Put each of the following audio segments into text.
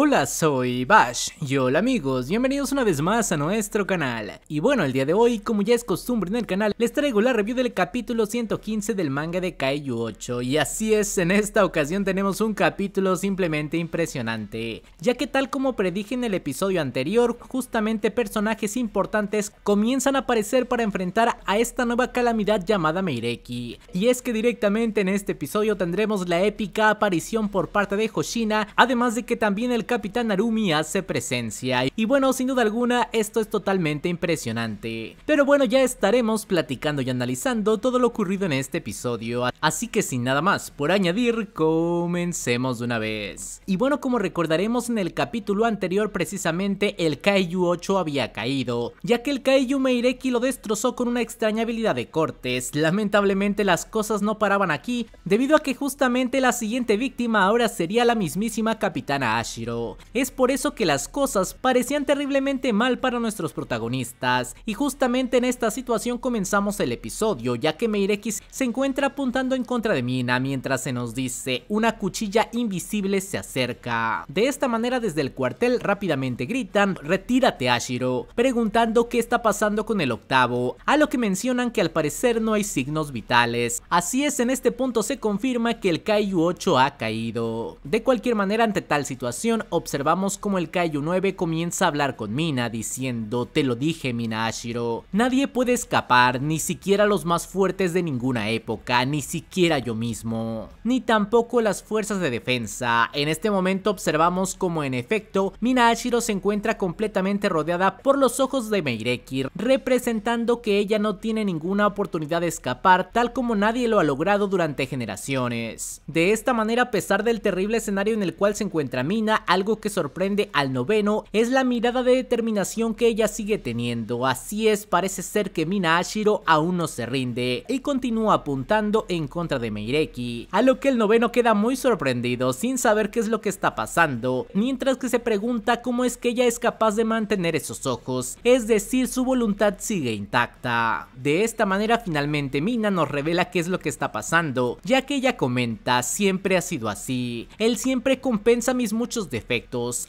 Hola, soy Bash y hola amigos, bienvenidos una vez más a nuestro canal. Y bueno, el día de hoy, como ya es costumbre en el canal, les traigo la review del capítulo 115 del manga de Kaiju 8. Y así es, en esta ocasión tenemos un capítulo simplemente impresionante, ya que tal como predije en el episodio anterior, justamente personajes importantes comienzan a aparecer para enfrentar a esta nueva calamidad llamada Meireki. Y es que directamente en este episodio tendremos la épica aparición por parte de Hoshina, además de que también el capitán Narumi hace presencia. Y bueno, sin duda alguna, esto es totalmente impresionante. Pero bueno, ya estaremos platicando y analizando todo lo ocurrido en este episodio. Así que sin nada más por añadir, comencemos de una vez. Y bueno, como recordaremos en el capítulo anterior, precisamente el Kaiju 8 había caído, ya que el Kaiju Meireki lo destrozó con una extraña habilidad de cortes. Lamentablemente las cosas no paraban aquí, debido a que justamente la siguiente víctima ahora sería la mismísima Capitana Ashiro. Es por eso que las cosas parecían terriblemente mal para nuestros protagonistas, y justamente en esta situación comenzamos el episodio, ya que Meirekis se encuentra apuntando en contra de Mina mientras se nos dice, una cuchilla invisible se acerca. De esta manera desde el cuartel rápidamente gritan, retírate Ashiro, preguntando qué está pasando con el octavo, a lo que mencionan que al parecer no hay signos vitales, así es en este punto se confirma que el Kaiju 8 ha caído. De cualquier manera ante tal situación, observamos como el Kaiju 9 comienza a hablar con Mina diciendo te lo dije Mina Ashiro, nadie puede escapar, ni siquiera los más fuertes de ninguna época, ni siquiera yo mismo, ni tampoco las fuerzas de defensa. En este momento observamos como en efecto Mina Ashiro se encuentra completamente rodeada por los ojos de Meirekir representando que ella no tiene ninguna oportunidad de escapar tal como nadie lo ha logrado durante generaciones. De esta manera a pesar del terrible escenario en el cual se encuentra Mina, algo que sorprende al noveno es la mirada de determinación que ella sigue teniendo, así es, parece ser que Mina Ashiro aún no se rinde y continúa apuntando en contra de Meireki, a lo que el noveno queda muy sorprendido sin saber qué es lo que está pasando, mientras que se pregunta cómo es que ella es capaz de mantener esos ojos, es decir, su voluntad sigue intacta. De esta manera finalmente Mina nos revela qué es lo que está pasando, ya que ella comenta, siempre ha sido así, él siempre compensa mis muchos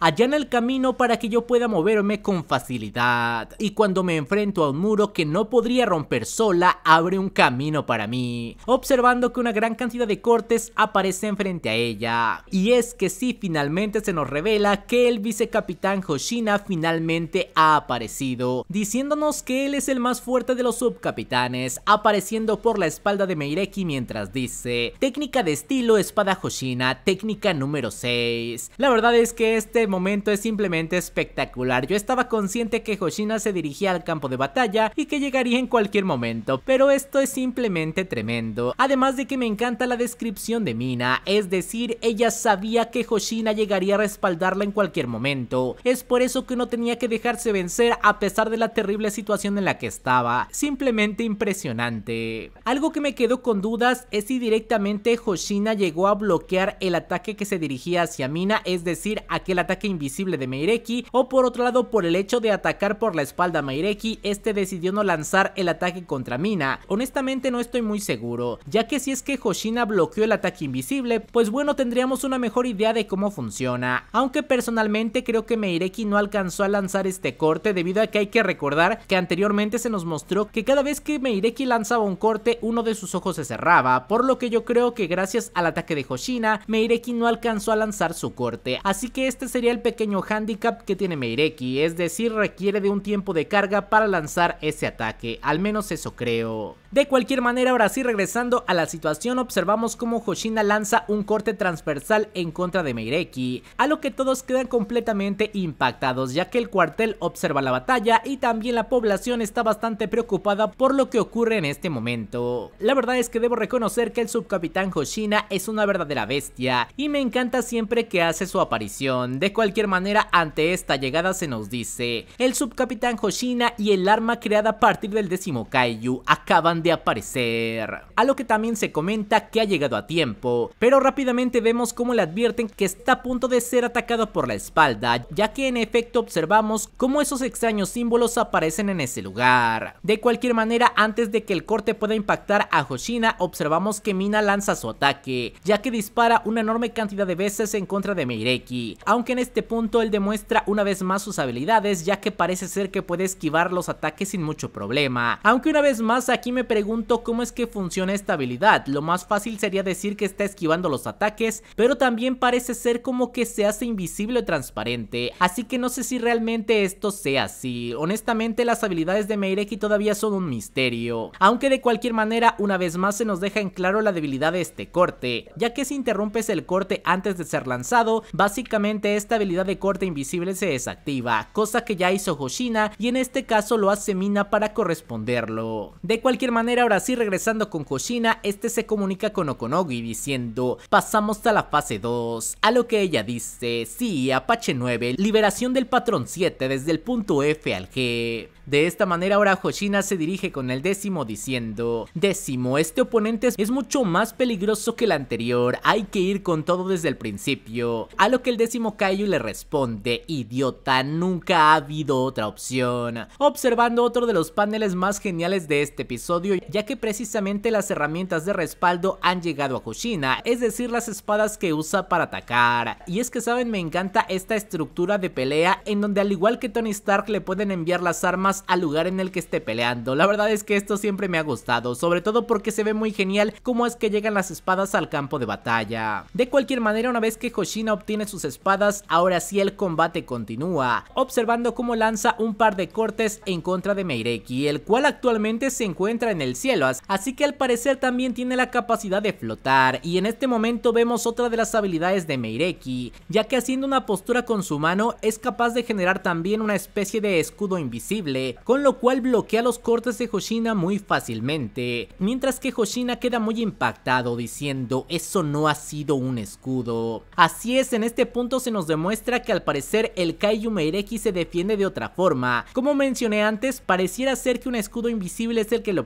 allá en el camino para que yo pueda moverme con facilidad y cuando me enfrento a un muro que no podría romper sola abre un camino para mí, observando que una gran cantidad de cortes aparecen frente a ella. Y es que sí, finalmente se nos revela que el vicecapitán Hoshina finalmente ha aparecido, diciéndonos que él es el más fuerte de los subcapitanes, apareciendo por la espalda de Meireki mientras dice, técnica de estilo espada Hoshina, técnica número 6. La verdad es que este momento es simplemente espectacular. Yo estaba consciente que Hoshina se dirigía al campo de batalla y que llegaría en cualquier momento, pero esto es simplemente tremendo. Además de que me encanta la descripción de Mina, es decir, ella sabía que Hoshina llegaría a respaldarla en cualquier momento. Es por eso que no tenía que dejarse vencer a pesar de la terrible situación en la que estaba. Simplemente impresionante. Algo que me quedó con dudas es si directamente Hoshina llegó a bloquear el ataque que se dirigía hacia Mina, es decir, aquel ataque invisible de Meireki o por otro lado por el hecho de atacar por la espalda a Meireki, este decidió no lanzar el ataque contra Mina. Honestamente no estoy muy seguro, ya que si es que Hoshina bloqueó el ataque invisible, pues bueno tendríamos una mejor idea de cómo funciona. Aunque personalmente creo que Meireki no alcanzó a lanzar este corte debido a que hay que recordar que anteriormente se nos mostró que cada vez que Meireki lanzaba un corte uno de sus ojos se cerraba, por lo que yo creo que gracias al ataque de Hoshina, Meireki no alcanzó a lanzar su corte así que este sería el pequeño handicap que tiene Meireki, es decir, requiere de un tiempo de carga para lanzar ese ataque, al menos eso creo. De cualquier manera, ahora sí, regresando a la situación, observamos cómo Hoshina lanza un corte transversal en contra de Meireki, a lo que todos quedan completamente impactados, ya que el cuartel observa la batalla y también la población está bastante preocupada por lo que ocurre en este momento. La verdad es que debo reconocer que el subcapitán Hoshina es una verdadera bestia, y me encanta siempre que hace su aparición. De cualquier manera, ante esta llegada se nos dice, el subcapitán Hoshina y el arma creada a partir del décimo Kaiju acaban de aparecer. A lo que también se comenta que ha llegado a tiempo, pero rápidamente vemos cómo le advierten que está a punto de ser atacado por la espalda, ya que en efecto observamos cómo esos extraños símbolos aparecen en ese lugar. De cualquier manera, antes de que el corte pueda impactar a Hoshina, observamos que Mina lanza su ataque, ya que dispara una enorme cantidad de veces en contra de Meireki, aunque en este punto él demuestra una vez más sus habilidades, ya que parece ser que puede esquivar los ataques sin mucho problema. Aunque una vez más aquí me pregunto cómo es que funciona esta habilidad, lo más fácil sería decir que está esquivando los ataques, pero también parece ser como que se hace invisible o transparente, así que no sé si realmente esto sea así, honestamente las habilidades de Meireki todavía son un misterio, aunque de cualquier manera una vez más se nos deja en claro la debilidad de este corte, ya que si interrumpes el corte antes de ser lanzado, básicamente esta habilidad de corte invisible se desactiva, cosa que ya hizo Hoshina y en este caso lo hace Mina para corresponderlo. De cualquier manera manera, ahora sí, regresando con Hoshina este se comunica con Okonogi diciendo, pasamos a la fase 2, a lo que ella dice, sí, Apache 9, liberación del patrón 7 desde el punto F al G. De esta manera ahora Hoshina se dirige con el décimo diciendo, décimo, este oponente es mucho más peligroso que el anterior, hay que ir con todo desde el principio. A lo que el décimo Kaiju le responde, idiota, nunca ha habido otra opción. Observando otro de los paneles más geniales de este episodio, ya que precisamente las herramientas de respaldo han llegado a Hoshina, es decir las espadas que usa para atacar. Y es que saben me encanta esta estructura de pelea en donde al igual que Tony Stark le pueden enviar las armas al lugar en el que esté peleando, la verdad es que esto siempre me ha gustado, sobre todo porque se ve muy genial cómo es que llegan las espadas al campo de batalla. De cualquier manera una vez que Hoshina obtiene sus espadas, ahora sí el combate continúa, observando cómo lanza un par de cortes en contra de Meireki, el cual actualmente se encuentra en el cielo, así que al parecer también tiene la capacidad de flotar y en este momento vemos otra de las habilidades de Meireki, ya que haciendo una postura con su mano es capaz de generar también una especie de escudo invisible, con lo cual bloquea los cortes de Hoshina muy fácilmente, mientras que Hoshina queda muy impactado diciendo eso no ha sido un escudo. Así es, en este punto se nos demuestra que al parecer el Kaiju Meireki se defiende de otra forma, como mencioné antes pareciera ser que un escudo invisible es el que lo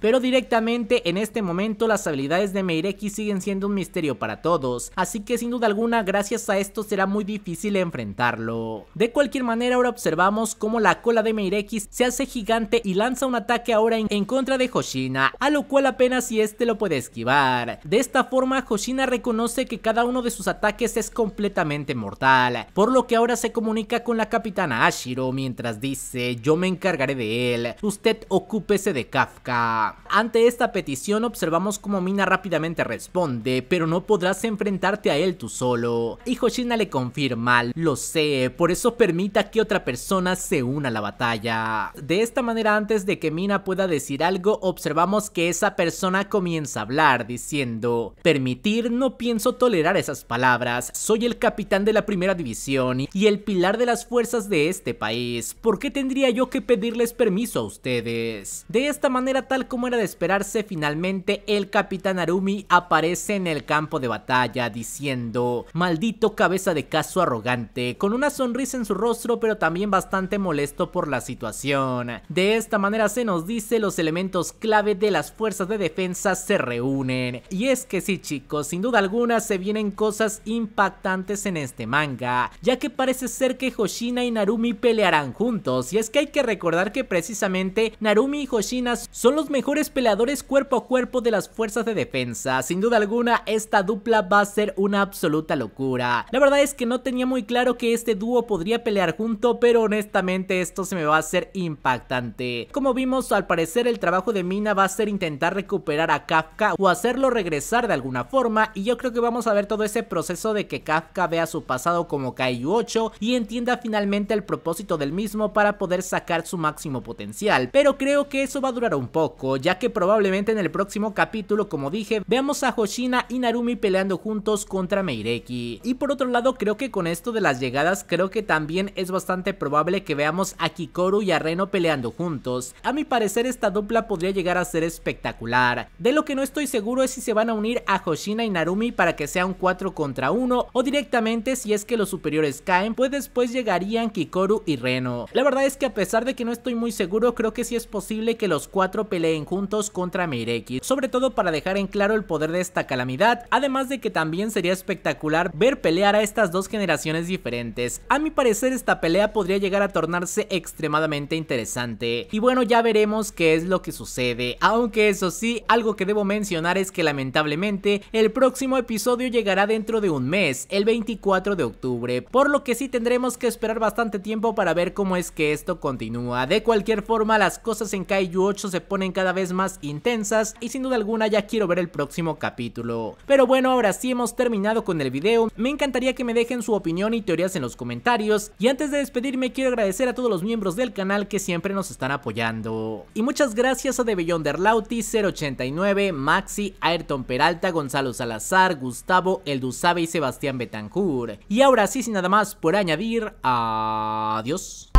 pero directamente en este momento las habilidades de Meireki siguen siendo un misterio para todos, así que sin duda alguna gracias a esto será muy difícil enfrentarlo. De cualquier manera ahora observamos cómo la cola de Meireki se hace gigante y lanza un ataque ahora en, contra de Hoshina, a lo cual apenas si este lo puede esquivar. De esta forma Hoshina reconoce que cada uno de sus ataques es completamente mortal, por lo que ahora se comunica con la capitana Ashiro mientras dice yo me encargaré de él, usted ocúpese de café ante esta petición observamos como Mina rápidamente responde, pero no podrás enfrentarte a él tú solo. Y Hoshina le confirma, lo sé, por eso permita que otra persona se una a la batalla. De esta manera antes de que Mina pueda decir algo, observamos que esa persona comienza a hablar diciendo, permitir no pienso tolerar esas palabras, soy el capitán de la primera división y el pilar de las fuerzas de este país, ¿por qué tendría yo que pedirles permiso a ustedes? De esta manera era tal como era de esperarse, finalmente el capitán Arumi aparece en el campo de batalla diciendo, maldito cabeza de caso arrogante, con una sonrisa en su rostro pero también bastante molesto por la situación. De esta manera se nos dice los elementos clave de las fuerzas de defensa se reúnen. Y es que sí chicos, sin duda alguna se vienen cosas impactantes en este manga, ya que parece ser que Hoshina y Narumi pelearán juntos, y es que hay que recordar que precisamente Narumi y Hoshina son los mejores peleadores cuerpo a cuerpo de las fuerzas de defensa. Sin duda alguna, esta dupla va a ser una absoluta locura. La verdad es que no tenía muy claro que este dúo podría pelear junto, pero honestamente esto se me va a hacer impactante. Como vimos, al parecer el trabajo de Mina va a ser intentar recuperar a Kafka o hacerlo regresar de alguna forma y yo creo que vamos a ver todo ese proceso de que Kafka vea su pasado como Kaiju 8 y entienda finalmente el propósito del mismo para poder sacar su máximo potencial. Pero creo que eso va a durar un poco, ya que probablemente en el próximo capítulo, como dije, veamos a Hoshina y Narumi peleando juntos contra Meireki. Y por otro lado, creo que con esto de las llegadas, creo que también es bastante probable que veamos a Kikoru y a Reno peleando juntos. A mi parecer esta dupla podría llegar a ser espectacular. De lo que no estoy seguro es si se van a unir a Hoshina y Narumi para que sea un 4 contra 1 o directamente si es que los superiores caen, pues después llegarían Kikoru y Reno. La verdad es que a pesar de que no estoy muy seguro, creo que sí es posible que los 4 peleen juntos contra Meireki, sobre todo para dejar en claro el poder de esta calamidad, además de que también sería espectacular ver pelear a estas dos generaciones diferentes. A mi parecer esta pelea podría llegar a tornarse extremadamente interesante, y bueno ya veremos qué es lo que sucede, aunque eso sí, algo que debo mencionar es que lamentablemente el próximo episodio llegará dentro de un mes, el 24 de octubre, por lo que sí tendremos que esperar bastante tiempo para ver cómo es que esto continúa. De cualquier forma, las cosas en Kaiju 8 se ponen cada vez más intensas y sin duda alguna ya quiero ver el próximo capítulo. Pero bueno, ahora sí hemos terminado con el video, me encantaría que me dejen su opinión y teorías en los comentarios y antes de despedirme quiero agradecer a todos los miembros del canal que siempre nos están apoyando. Y muchas gracias a The Beyonder 089, Maxi, Ayrton Peralta, Gonzalo Salazar, Gustavo, Eldusabe y Sebastián Betancourt. Y ahora sí, sin nada más por añadir, adiós.